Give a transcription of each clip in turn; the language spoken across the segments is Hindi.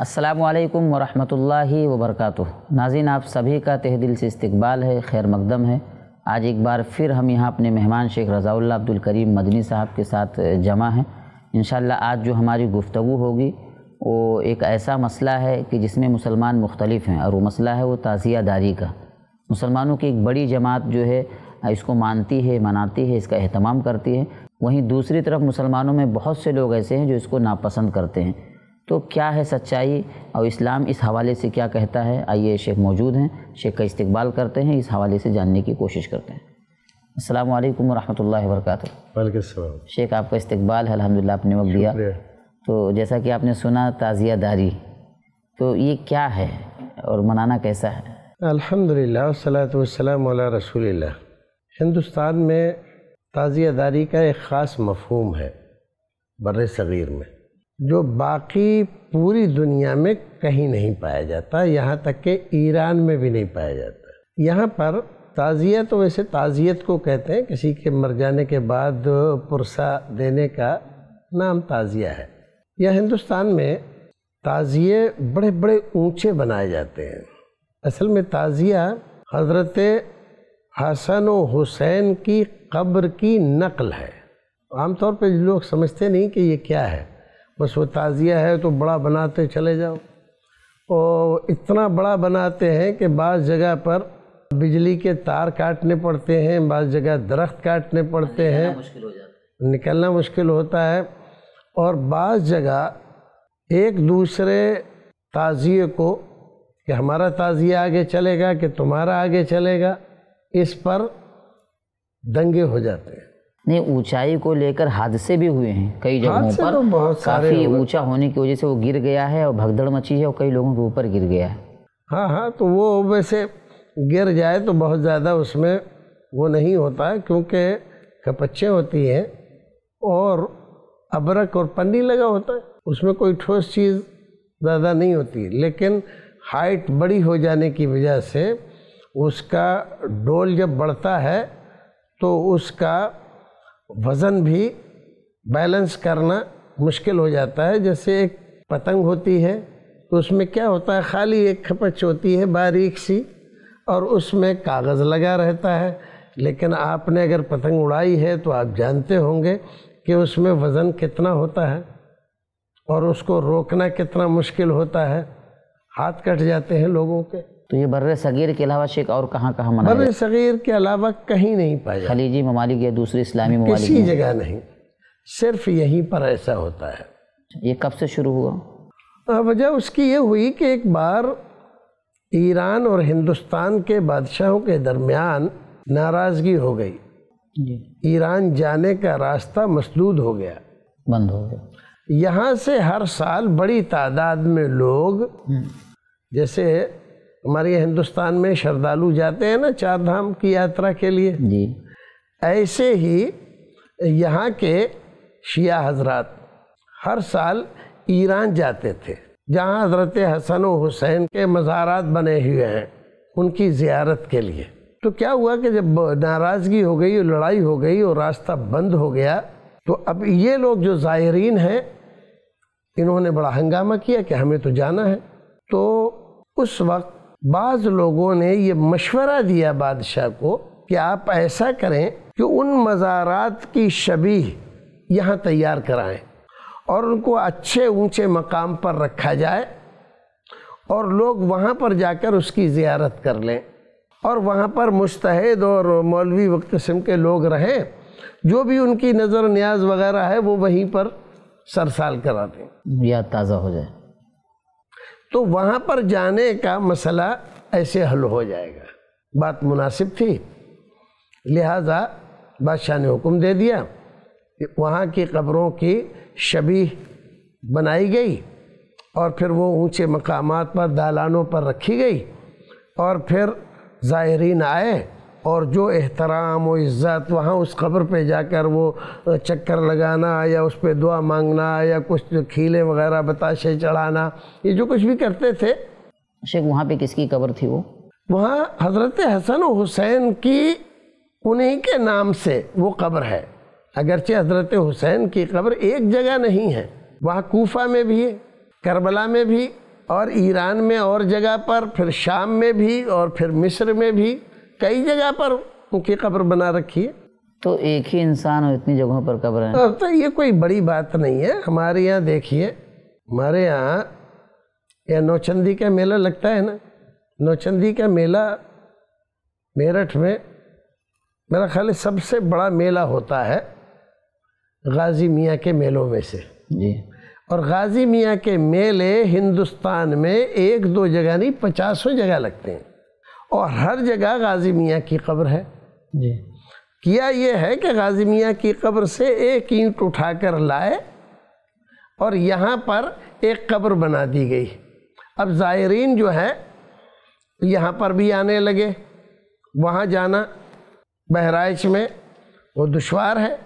असलकम वरहि वबरक नाजिन आप सभी का तह दिल से इस्तबाल है खैर मकदम है आज एक बार फिर हम यहाँ अपने मेहमान शेख रज़ाउल्ला अब्दुल करीम मदनी साहब के साथ जमा हैं इन आज जो हमारी गुफ्तु होगी वो एक ऐसा मसला है कि जिसमें मुसलमान मुख्तलिफ हैं और वो मसला है वो ताज़िया दारी का मुसलमानों की एक बड़ी जमात जो है इसको मानती है मनाती है इसका अहतमाम करती है वहीं दूसरी तरफ मुसलमानों में बहुत से लोग ऐसे हैं जो इसको नापसंद करते हैं तो क्या है सच्चाई और इस्लाम इस हवाले से क्या कहता है आइए शेख मौजूद हैं शेख का इस्तबाल करते हैं इस हवाले से जानने की कोशिश करते हैं अल्लाम वरहमल वरक शेख आपका इस्तबाल है अलहमदिल्ला आपने वक्त दिया तो जैसा कि आपने सुना ताज़िया दारी तो ये क्या है और मनाना कैसा है अल्हम्दुलिल्लाह सलाम रसूलुल्लाह हिंदुस्तान में ताज़िया दारी का एक ख़ास मफहम है बर सग़ीर में जो बाकी पूरी दुनिया में कहीं नहीं पाया जाता यहाँ तक कि ईरान में भी नहीं पाया जाता यहाँ पर ताज़िया तो वैसे ताज़ियत को कहते हैं किसी के मर जाने के बाद पुरसा देने का नाम ताज़िया है यह हिंदुस्तान में ताज़िए बड़े बड़े ऊंचे बनाए जाते हैं असल में ताज़िया हज़रत हसन व हुसैन की कब्र की नकल है आमतौर पर लोग समझते नहीं कि ये क्या है बस वो ताज़िया है तो बड़ा बनाते चले जाओ और इतना बड़ा बनाते हैं कि बाज़ जगह पर बिजली के तार काटने पड़ते हैं बाज़ जगह दरख्त काटने पड़ते हैं मुश्किल हो जाता निकलना मुश्किल होता है और बाज़ जगह एक दूसरे ताज़िए को कि हमारा ताज़िया आगे चलेगा कि तुम्हारा आगे चलेगा इस पर दंगे हो जाते हैं नहीं ऊंचाई को लेकर हादसे भी हुए हैं कई जगहों पर तो बहुत काफी ऊंचा होने की वजह से वो गिर गया है और भगदड़ मची है और कई लोगों के ऊपर गिर गया है हाँ हाँ तो वो वैसे गिर जाए तो बहुत ज़्यादा उसमें वो नहीं होता है क्योंकि कपच्चे होती हैं और अबरक और पन्नी लगा होता है उसमें कोई ठोस चीज़ ज़्यादा नहीं होती लेकिन हाइट बड़ी हो जाने की वजह से उसका डोल जब बढ़ता है तो उसका वज़न भी बैलेंस करना मुश्किल हो जाता है जैसे एक पतंग होती है तो उसमें क्या होता है खाली एक खपच होती है बारीक सी और उसमें कागज़ लगा रहता है लेकिन आपने अगर पतंग उड़ाई है तो आप जानते होंगे कि उसमें वज़न कितना होता है और उसको रोकना कितना मुश्किल होता है हाथ कट जाते हैं लोगों के तो ये बर सगीर के अलावा शेख और कहाँ कहाँ मना बर सगीर के अलावा कहीं नहीं पाया खलीजी ममालिक या दूसरे इस्लामी ममालिक किसी जगह नहीं सिर्फ यहीं पर ऐसा होता है ये कब से शुरू हुआ वजह उसकी ये हुई कि एक बार ईरान और हिंदुस्तान के बादशाहों के दरमियान नाराज़गी हो गई ईरान जाने का रास्ता मसदूद हो गया बंद हो गया यहाँ से हर साल बड़ी तादाद में लोग हम्म। जैसे हमारे हिंदुस्तान में श्रद्धालु जाते हैं ना चार धाम की यात्रा के लिए जी ऐसे ही यहाँ के शिया हजरात हर साल ईरान जाते थे जहाँ हजरत हसन व हुसैन के मज़ारात बने हुए हैं उनकी ज़ियारत के लिए तो क्या हुआ कि जब नाराज़गी हो गई और लड़ाई हो गई और रास्ता बंद हो गया तो अब ये लोग जो ज़ायरीन हैं इन्होंने बड़ा हंगामा किया कि हमें तो जाना है तो उस वक्त बाज लोगों ने ये मशवरा दिया बादशाह को कि आप ऐसा करें कि उन मज़ारात की शबी यहाँ तैयार कराएं और उनको अच्छे ऊंचे मकाम पर रखा जाए और लोग वहाँ पर जाकर उसकी ज़ियारत कर लें और वहाँ पर मुस्तहद और मौलवी किस्म के लोग रहें जो भी उनकी नज़र न्याज वगैरह है वो वहीं पर सरसाल करा दें याद ताज़ा हो जाए तो वहाँ पर जाने का मसला ऐसे हल हो जाएगा बात मुनासिब थी लिहाजा बादशाह ने हुक्म दे दिया कि वहाँ की कब्रों की शबी बनाई गई और फिर वो ऊंचे मकामात पर दालानों पर रखी गई और फिर ज़ायरीन आए और जो एहतराम व इज़्ज़त वहाँ उस कब्र पे जाकर वो चक्कर लगाना या उस पर दुआ मांगना या कुछ खीले वगैरह बताशे चढ़ाना ये जो कुछ भी करते थे शेख वहाँ पे किसकी कब्र थी वो वहाँ हज़रत हसन हुसैन की उन्हीं के नाम से वो कब्र है अगरचे हज़रत हुसैन की कब्र एक जगह नहीं है वहाँ कोफा में भी है करबला में भी और ईरान में और जगह पर फिर शाम में भी और फिर मिस्र में भी कई जगह पर उनकी कब्र बना रखी है तो एक ही इंसान हो इतनी जगहों पर कब्र है तो ये कोई बड़ी बात नहीं है हमारे यहाँ देखिए हमारे यहाँ यह नौचंदी का मेला लगता है ना नौचंदी का मेला मेरठ में मेरा ख्याल सबसे बड़ा मेला होता है गाजी मियाँ के मेलों में से जी और गाजी मियाँ के मेले हिंदुस्तान में एक दो जगह नहीं पचासों जगह लगते हैं और हर जगह गाजी मियाँ की कब्र है जी किया ये है कि गाजी मियाँ की कब्र से एक ईंट उठा कर लाए और यहाँ पर एक कब्र बना दी गई अब ज़ायरीन जो है यहाँ पर भी आने लगे वहाँ जाना बहराइच में वो दुशवार है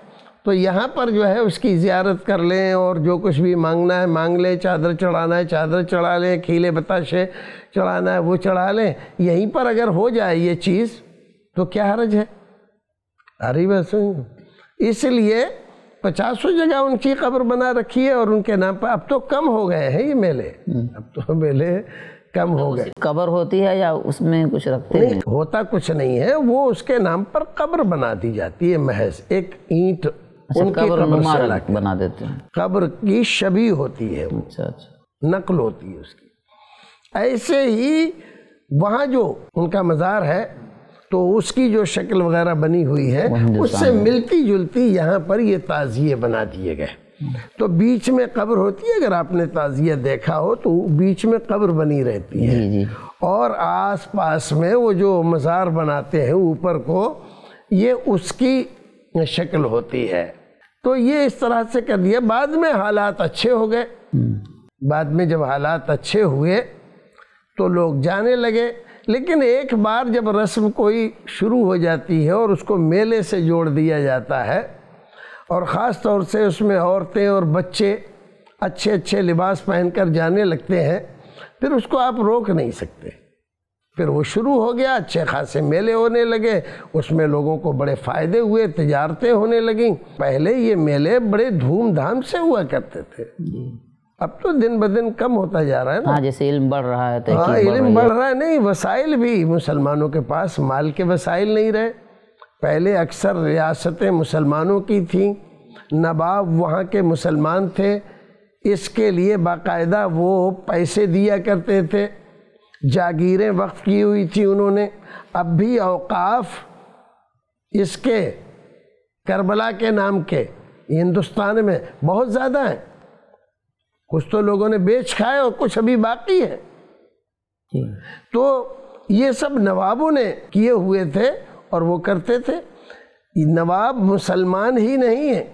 तो यहाँ पर जो है उसकी ज़्यारत कर लें और जो कुछ भी मांगना है मांग लें चादर चढ़ाना है चादर चढ़ा लें खीले बताशे चढ़ाना है वो चढ़ा लें यहीं पर अगर हो जाए ये चीज़ तो क्या हर्ज है अरे बस इसलिए पचासों जगह उनकी कब्र बना रखी है और उनके नाम पर अब तो कम हो गए हैं ये मेले हम्म। अब तो मेले कम हो गए कब्र होती है या उसमें कुछ रखते हैं होता कुछ नहीं है वो उसके नाम पर कब्र बना दी जाती है महज एक ईंट उनकी कब्र बना देते हैं कब्र की शबी होती है अच्छा, अच्छा। नकल होती है उसकी ऐसे ही वहाँ जो उनका मज़ार है तो उसकी जो शक्ल वगैरह बनी हुई है उससे मिलती जुलती यहाँ पर ये ताज़िए बना दिए गए तो बीच में कब्र होती है अगर आपने ताज़िया देखा हो तो बीच में कब्र बनी रहती है और आस पास में वो जो मज़ार बनाते हैं ऊपर को ये उसकी शक्ल होती है तो ये इस तरह से कर दिया बाद में हालात अच्छे हो गए हम्म। बाद में जब हालात अच्छे हुए तो लोग जाने लगे लेकिन एक बार जब रस्म कोई शुरू हो जाती है और उसको मेले से जोड़ दिया जाता है और ख़ास तौर से उसमें औरतें और बच्चे अच्छे अच्छे लिबास पहनकर जाने लगते हैं फिर उसको आप रोक नहीं सकते फिर वो शुरू हो गया अच्छे खासे मेले होने लगे उसमें लोगों को बड़े फ़ायदे हुए तजारतें होने लगी पहले ये मेले बड़े धूमधाम से हुआ करते थे अब तो दिन ब दिन कम होता जा रहा है ना हाँ जैसे इल्म बढ़ रहा है हाँ इल्म बढ़ रहा है नहीं वसाइल भी मुसलमानों के पास माल के वसाइल नहीं रहे पहले अक्सर रियासतें मुसलमानों की थीं नवाब वहाँ के मुसलमान थे इसके लिए बाकायदा वो पैसे दिया करते थे जागीरें वक्फ की हुई थी उन्होंने अब भी अवकाफ इसके करबला के नाम के हिंदुस्तान में बहुत ज़्यादा हैं कुछ तो लोगों ने बेच खाए और कुछ अभी बाकी है तो ये सब नवाबों ने किए हुए थे और वो करते थे नवाब मुसलमान ही नहीं है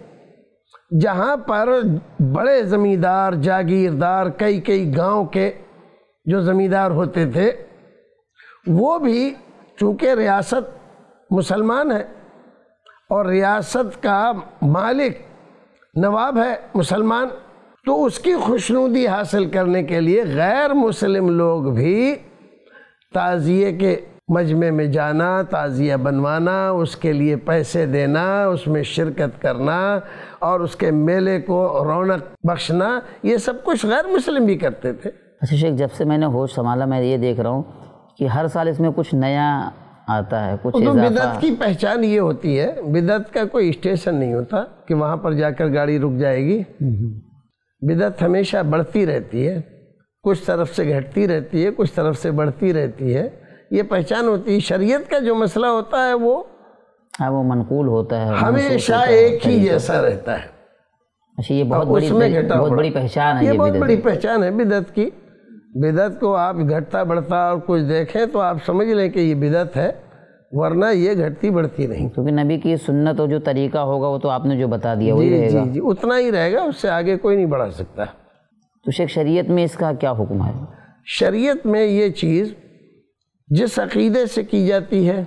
जहाँ पर बड़े ज़मींदार जागीरदार कई कई गांव के जो ज़मींदार होते थे वो भी चूँकि रियासत मुसलमान है और रियासत का मालिक नवाब है मुसलमान तो उसकी खुशनुदी हासिल करने के लिए गैर मुसलिम लोग भी ताज़िए के मजमे में जाना ताज़िया बनवाना उसके लिए पैसे देना उसमें शिरकत करना और उसके मेले को रौनक बख्शना ये सब कुछ गैर मुस्लिम भी करते थे अच्छा शेख जब से मैंने होश संभाला मैं ये देख रहा हूँ कि हर साल इसमें कुछ नया आता है कुछ तो बिदत की पहचान ये होती है बिदत का कोई स्टेशन नहीं होता कि वहाँ पर जाकर गाड़ी रुक जाएगी बिदत हमेशा बढ़ती रहती है कुछ तरफ से घटती रहती है कुछ तरफ से बढ़ती रहती है ये पहचान होती है शरीयत का जो मसला होता है वो हाँ वो मनकूल होता है हमेशा एक ही जैसा रहता है अच्छा ये बहुत बड़ी बहुत बड़ी पहचान है ये बहुत बड़ी पहचान है बिदत की बिदत को आप घटता बढ़ता और कुछ देखें तो आप समझ लें कि ये बिदत है वरना ये घटती बढ़ती नहीं क्योंकि तो नबी की सुन्नत और जो तरीका होगा वो तो आपने जो बता दिया वही रहेगा जी जी उतना ही रहेगा उससे आगे कोई नहीं बढ़ा सकता तो शेख शरीयत में इसका क्या हुक्म है शरीयत में ये चीज़ जिस अकीदे से की जाती है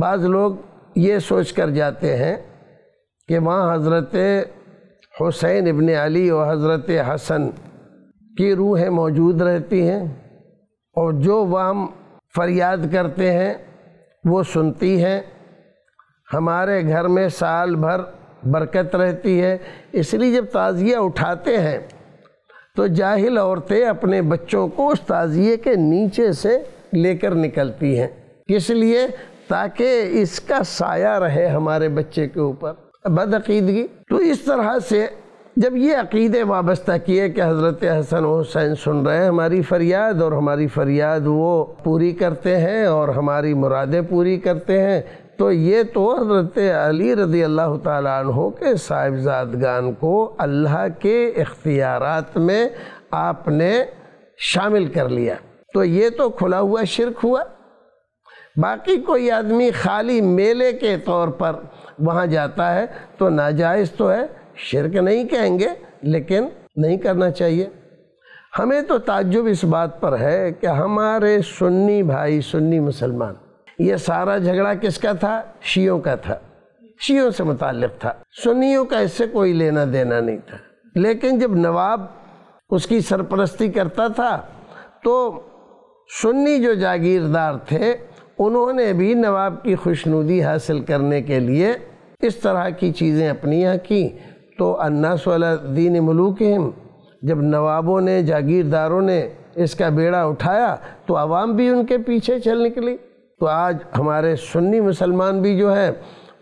बाज़ लोग ये सोच कर जाते हैं कि वहाँ हज़रत हुसैन इबन अली और हज़रत हसन की रूहें मौजूद रहती हैं और जो वाम फरियाद करते हैं वो सुनती हैं हमारे घर में साल भर बरकत रहती है इसलिए जब ताज़िया उठाते हैं तो जाहिल औरतें अपने बच्चों को उस ताज़िए के नीचे से लेकर निकलती हैं किस लिए ताकि इसका साया रहे हमारे बच्चे के ऊपर बदअीदगी तो इस तरह से जब ये अकीदे वाबस्ता किए कि हज़रत हसन हुसैन सुन रहे हैं हमारी फ़रियाद और हमारी फ़रियाद वो पूरी करते हैं और हमारी मुरादें पूरी करते हैं तो ये तो हज़रत अली रज़ी अल्लाह तहों के साहिबजादगान को अल्लाह के इख्तियारत में आपने शामिल कर लिया तो ये तो खुला हुआ शिरक हुआ बाकी कोई आदमी खाली मेले के तौर पर वहाँ जाता है तो नाजायज़ तो है शिरक नहीं कहेंगे लेकिन नहीं करना चाहिए हमें तो ताज्जुब इस बात पर है कि हमारे सुन्नी भाई सुन्नी मुसलमान ये सारा झगड़ा किसका था शियों का था शियों से मुतक़ था सुन्नियों का इससे कोई लेना देना नहीं था लेकिन जब नवाब उसकी सरपरस्ती करता था तो सुन्नी जो जागीरदार थे उन्होंने भी नवाब की खुशनुदी हासिल करने के लिए इस तरह की चीज़ें अपनी यहाँ की तो अन्नास वाला दीन मलूक जब नवाबों ने जागीरदारों ने इसका बेड़ा उठाया तो आवाम भी उनके पीछे चल निकली तो आज हमारे सुन्नी मुसलमान भी जो हैं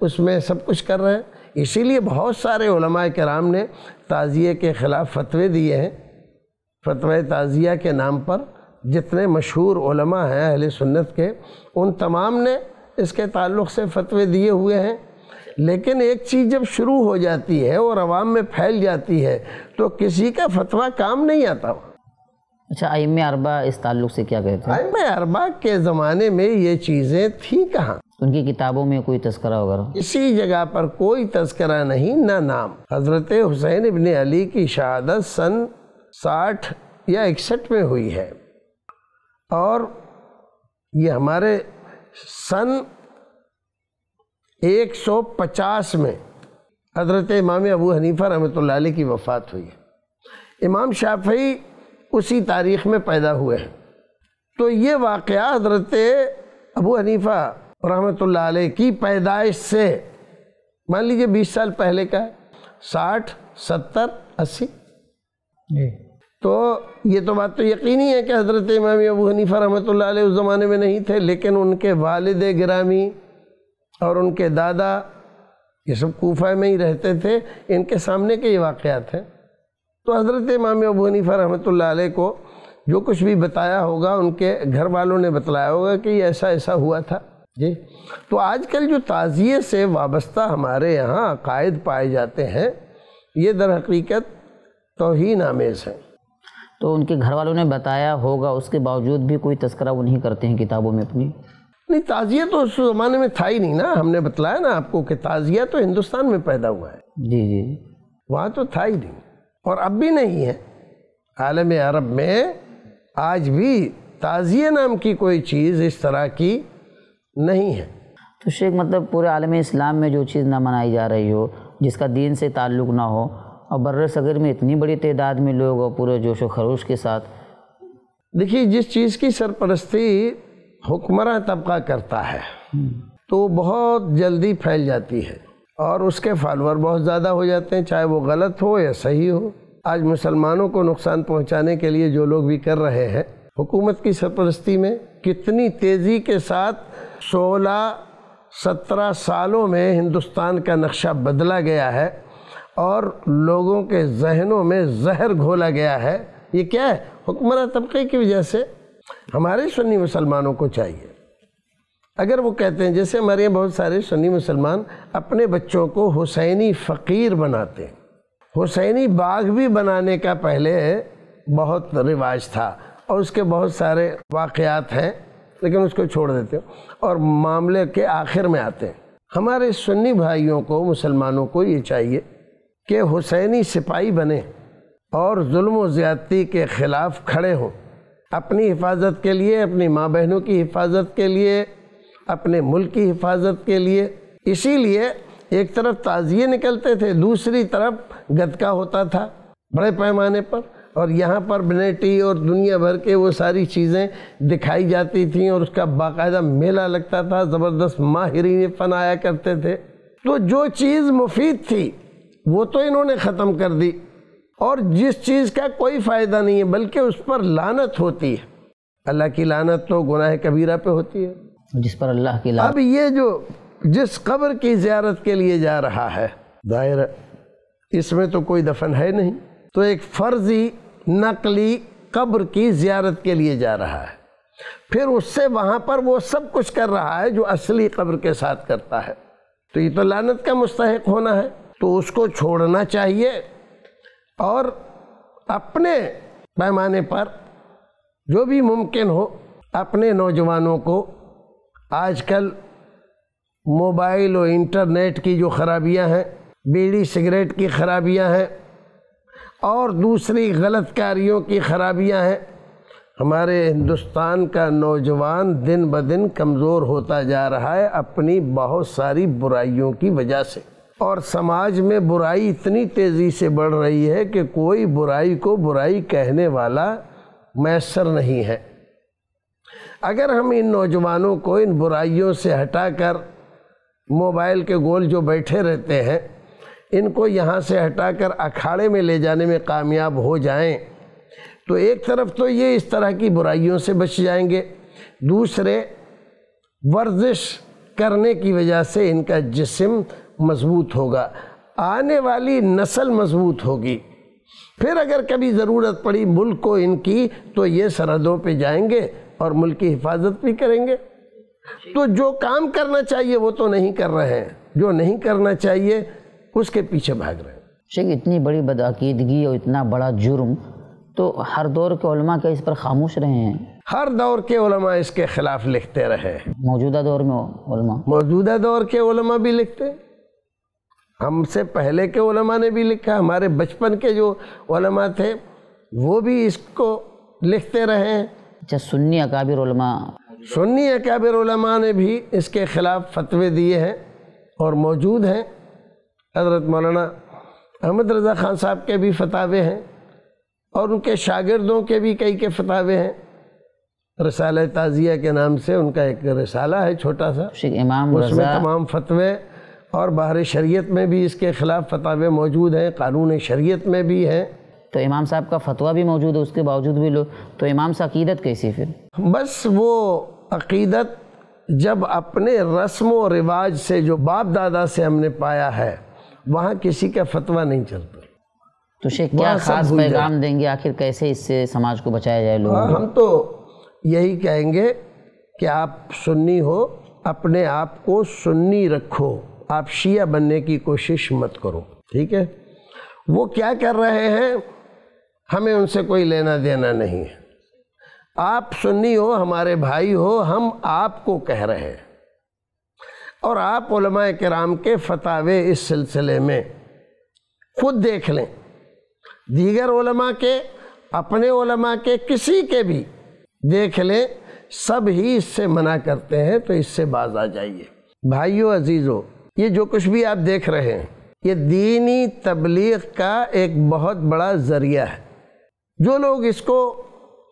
उसमें सब कुछ कर रहे हैं इसीलिए बहुत सारे कराम ने ताज़िए के ख़िलाफ़ फतवे दिए हैं फतवा ताज़िया के नाम पर जितने मशहूर हैं अहल सुन्नत के उन तमाम ने इसके ताल्लुक़ से फतवे दिए हुए हैं लेकिन एक चीज़ जब शुरू हो जाती है और आवाम में फैल जाती है तो किसी का फतवा काम नहीं आता अच्छा आइम अरबा इस ताल्लुक से क्या कहते हैं आइम अरबा के ज़माने में ये चीज़ें थी कहाँ उनकी किताबों में कोई तस्करा वगैरह इसी जगह पर कोई तस्करा नहीं ना नाम हज़रत हुसैन इबन अली की शहादत सन साठ या इकसठ में हुई है और ये हमारे सन 150 में हज़रत इमाम अबू हनीफ़ा रहमत की वफ़ात हुई है इमाम शाफी उसी तारीख़ में पैदा हुए हैं तो ये वाक़ हज़रत अबू हनीफ़ा रहमत की पैदाइश से मान लीजिए बीस साल पहले का है साठ सत्तर अस्सी तो ये तो बात तो यकीन ही है कि हज़रत इमाम अबू हनीफ़ा रहमत उस ज़माने में नहीं थे लेकिन उनके वालद ग्रामी और उनके दादा ये सब कोफा में ही रहते थे इनके सामने के ये वाक़ात हैं तो हज़रत इमाम अबू हनीफ़ा रहमत को जो कुछ भी बताया होगा उनके घर वालों ने बतलाया होगा कि ऐसा ऐसा हुआ था जी तो आजकल जो ताज़िए से वाबस्ता हमारे यहाँ अकायद पाए जाते हैं ये दर हकीकत ही आमेज़ है तो उनके घर वालों ने बताया होगा उसके बावजूद भी कोई तस्करा वो नहीं करते हैं किताबों में अपनी नहीं ताज़िया तो उस ज़माने में था ही नहीं ना हमने बतलाया ना आपको कि ताज़िया तो हिंदुस्तान में पैदा हुआ है जी जी वहाँ तो था ही नहीं और अब भी नहीं है आलम अरब में आज भी ताज़िए नाम की कोई चीज़ इस तरह की नहीं है तो शेख मतलब पूरे आलम इस्लाम में जो चीज़ ना मनाई जा रही हो जिसका दीन से ताल्लुक़ ना हो और बर्र सगर में इतनी बड़ी तादाद में लोग और पूरे जोश व खरोश के साथ देखिए जिस चीज़ की सरपरस्ती हुक्मरा तबका करता है तो बहुत जल्दी फैल जाती है और उसके फॉलोअर बहुत ज़्यादा हो जाते हैं चाहे वो गलत हो या सही हो आज मुसलमानों को नुकसान पहुंचाने के लिए जो लोग भी कर रहे हैं हुकूमत की सरपरस्ती में कितनी तेज़ी के साथ 16 17 सालों में हिंदुस्तान का नक्शा बदला गया है और लोगों के जहनों में जहर घोला गया है ये क्या है हुक्मरान तबके की वजह से हमारे सुन्नी मुसलमानों को चाहिए अगर वो कहते हैं जैसे हमारे यहाँ बहुत सारे सुन्नी मुसलमान अपने बच्चों को हुसैनी फ़कीर बनाते हैं हुसैनी बाग भी बनाने का पहले बहुत रिवाज था और उसके बहुत सारे वाक़ात हैं लेकिन उसको छोड़ देते हो और मामले के आखिर में आते हैं हमारे सुन्नी भाइयों को मुसलमानों को ये चाहिए कि हुसैनी सिपाही बने और जुल्म ज़्यादती के ख़िलाफ़ खड़े हों अपनी हिफाजत के लिए अपनी माँ बहनों की हिफाजत के लिए अपने मुल्क की हिफाजत के लिए इसीलिए एक तरफ ताजिए निकलते थे दूसरी तरफ गदका होता था बड़े पैमाने पर और यहाँ पर बनेटी और दुनिया भर के वो सारी चीज़ें दिखाई जाती थी और उसका बाकायदा मेला लगता था ज़बरदस्त माहरीन फ़न आया करते थे तो जो चीज़ मुफीद थी वो तो इन्होंने ख़त्म कर दी और जिस चीज़ का कोई फ़ायदा नहीं है बल्कि उस पर लानत होती है अल्लाह की लानत तो गुनाह कबीरा पे होती है जिस पर अल्लाह की लानत अब ये जो जिस कब्र की ज्यारत के लिए जा रहा है दायरा इसमें तो कोई दफन है नहीं तो एक फर्जी नकली कब्र की ज्यारत के लिए जा रहा है फिर उससे वहाँ पर वो सब कुछ कर रहा है जो असली कब्र के साथ करता है तो ये तो लानत का मुस्तक होना है तो उसको छोड़ना चाहिए और अपने पैमाने पर जो भी मुमकिन हो अपने नौजवानों को आजकल मोबाइल और इंटरनेट की जो खराबियां हैं बीड़ी सिगरेट की खराबियां हैं और दूसरी गलत कार्यों की खराबियां हैं हमारे हिंदुस्तान का नौजवान दिन ब दिन कमज़ोर होता जा रहा है अपनी बहुत सारी बुराइयों की वजह से और समाज में बुराई इतनी तेज़ी से बढ़ रही है कि कोई बुराई को बुराई कहने वाला मैसर नहीं है अगर हम इन नौजवानों को इन बुराइयों से हटाकर मोबाइल के गोल जो बैठे रहते हैं इनको यहाँ से हटाकर अखाड़े में ले जाने में कामयाब हो जाएं तो एक तरफ तो ये इस तरह की बुराइयों से बच जाएंगे दूसरे वर्जिश करने की वजह से इनका जिस्म मजबूत होगा आने वाली नस्ल मजबूत होगी फिर अगर कभी ज़रूरत पड़ी मुल्क को इनकी तो ये सरहदों पे जाएंगे और मुल्क की हिफाजत भी करेंगे तो जो काम करना चाहिए वो तो नहीं कर रहे हैं जो नहीं करना चाहिए उसके पीछे भाग रहे हैं शेख इतनी बड़ी बदअकीदगी और इतना बड़ा जुर्म तो हर दौर के उलमा क्या इस पर खामोश रहे हैं हर दौर के उलमा इसके खिलाफ लिखते रहे मौजूदा दौर में मौजूदा दौर के उलमा भी लिखते हैं हमसे पहले के केमा ने भी लिखा हमारे बचपन के जो जोमा थे वो भी इसको लिखते रहे अच्छा सुन्नी अकाबिर सुन्नी अकाबिर ने भी इसके ख़िलाफ़ फतवे दिए हैं और मौजूद हैं हजरत मौलाना अहमद रज़ा ख़ान साहब के भी फतावे हैं और उनके शागिर्दों के भी कई के फतावे हैं रसाल ताज़िया के नाम से उनका एक रसाला है छोटा सा इमाम उसमें तमाम फतवे और बाहर शरीयत में भी इसके ख़िलाफ़ फतवे मौजूद हैं कानून शरीयत में भी हैं तो इमाम साहब का फतवा भी मौजूद है उसके बावजूद भी लोग तो इमाम से अकीदत कैसी फिर बस वो अकीदत जब अपने रस्म व रिवाज से जो बाप दादा से हमने पाया है वहाँ किसी का फतवा नहीं चलता तो शेख क्या खास पैगाम देंगे आखिर कैसे इससे समाज को बचाया जाए लोग हाँ, हम तो यही कहेंगे कि आप सुन्नी हो अपने आप को सुन्नी रखो आप शिया बनने की कोशिश मत करो ठीक है वो क्या कर रहे हैं हमें उनसे कोई लेना देना नहीं है आप सुन्नी हो हमारे भाई हो हम आपको कह रहे हैं और आप कराम के फतावे इस सिलसिले में खुद देख लें दीगर के अपने के किसी के भी देख लें सब ही इससे मना करते हैं तो इससे बाज आ जाइए भाइयों अजीज़ों ये जो कुछ भी आप देख रहे हैं ये दीनी तबलीग का एक बहुत बड़ा ज़रिया है जो लोग इसको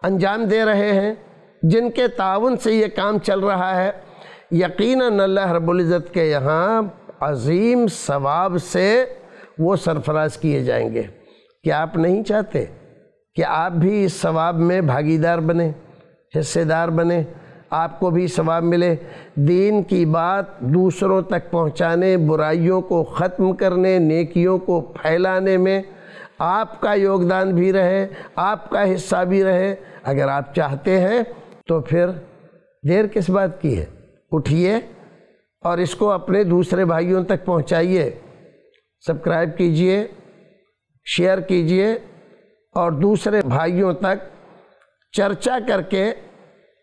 अंजाम दे रहे हैं जिनके ताउन से ये काम चल रहा है यकीन अल्लाह रबुल्ज़त के यहाँ अजीम सवाब से वो सरफराज किए जाएंगे क्या आप नहीं चाहते कि आप भी इस सवाब में भागीदार बने हिस्सेदार बने आपको भी सवाब मिले दीन की बात दूसरों तक पहुंचाने बुराइयों को ख़त्म करने नेकियों को फैलाने में आपका योगदान भी रहे आपका हिस्सा भी रहे अगर आप चाहते हैं तो फिर देर किस बात की है उठिए और इसको अपने दूसरे भाइयों तक पहुंचाइए सब्सक्राइब कीजिए शेयर कीजिए और दूसरे भाइयों तक चर्चा करके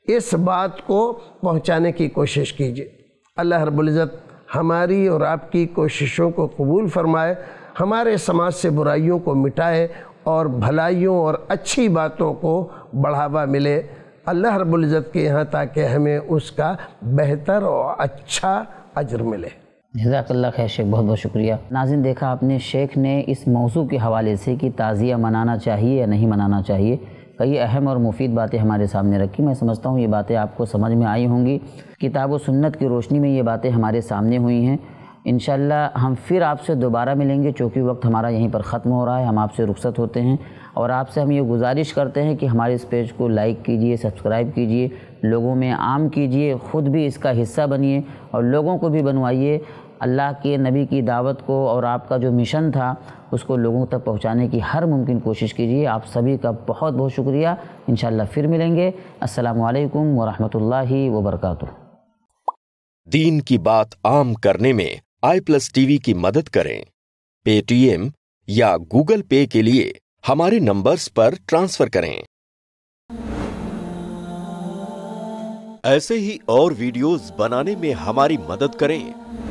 इस बात को पहुंचाने की कोशिश कीजिए अल्लाह रबुल्ज़त हमारी और आपकी कोशिशों को कबूल फरमाए हमारे समाज से बुराइयों को मिटाए और भलाइयों और अच्छी बातों को बढ़ावा मिले अल्लाह रबुल्ज़त के यहाँ ताकि हमें उसका बेहतर और अच्छा अजर मिले जजाकल्ला खैर शेख बहुत बहुत शुक्रिया नाजिन देखा आपने शेख ने इस मौजू के हवाले से कि ताज़िया मनाना चाहिए या नहीं मनाना चाहिए कई अहम और मुफीद बातें हमारे सामने रखी मैं समझता हूँ ये बातें आपको समझ में आई होंगी किताब व सुन्नत की रोशनी में ये बातें हमारे सामने हुई हैं इन हम फिर आपसे दोबारा मिलेंगे चूँकि वक्त हमारा यहीं पर ख़त्म हो रहा है हम आपसे रुखसत होते हैं और आपसे हम ये गुजारिश करते हैं कि हमारे इस पेज को लाइक कीजिए सब्सक्राइब कीजिए लोगों में आम कीजिए ख़ुद भी इसका हिस्सा बनिए और लोगों को भी बनवाइए अल्लाह के नबी की दावत को और आपका जो मिशन था उसको लोगों तक पहुंचाने की हर मुमकिन कोशिश कीजिए आप सभी का बहुत बहुत शुक्रिया इन फिर मिलेंगे असलकम वरहमल वबरक दीन की बात आम करने में आई प्लस टीवी की मदद करें पेटीएम या गूगल पे के लिए हमारे नंबर्स पर ट्रांसफर करें ऐसे ही और वीडियोस बनाने में हमारी मदद करें